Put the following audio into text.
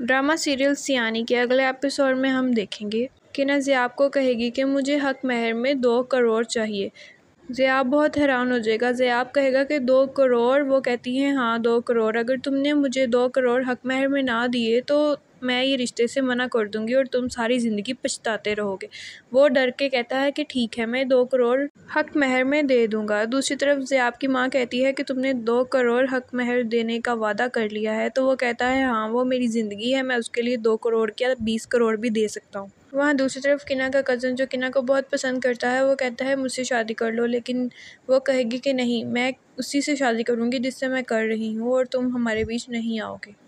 drama serial सियानी के अगले एपिसोड में हम देखेंगे कि ना ज़ियाब को कहेगी कि मुझे हक महर में दो करोड़ चाहिए ज़ियाब बहुत हैरान हो जाएगा ज़ियाब कहेगा कि दो करोड़ वो कहती हैं हाँ दो करोड़ अगर तुमने मुझे दो करोड़ हक महर में ना दिए तो मैं ये रिश्ते से मना कर दूँगी और तुम सारी ज़िंदगी पछताते रहोगे वो डर के कहता है कि ठीक है मैं दो करोड़ हक महर में दे दूँगा दूसरी तरफ से आपकी माँ कहती है कि तुमने दो करोड़ हक महर देने का वादा कर लिया है तो वो कहता है हाँ वो मेरी ज़िंदगी है मैं उसके लिए दो करोड़ क्या बीस करोड़ भी दे सकता हूँ वहाँ दूसरी तरफ किना का कज़न जो किना को बहुत पसंद करता है वो कहता है मुझसे शादी कर लो लेकिन वो कहेगी कि नहीं मैं उसी से शादी करूँगी जिससे मैं कर रही हूँ और तुम हमारे बीच नहीं आओगे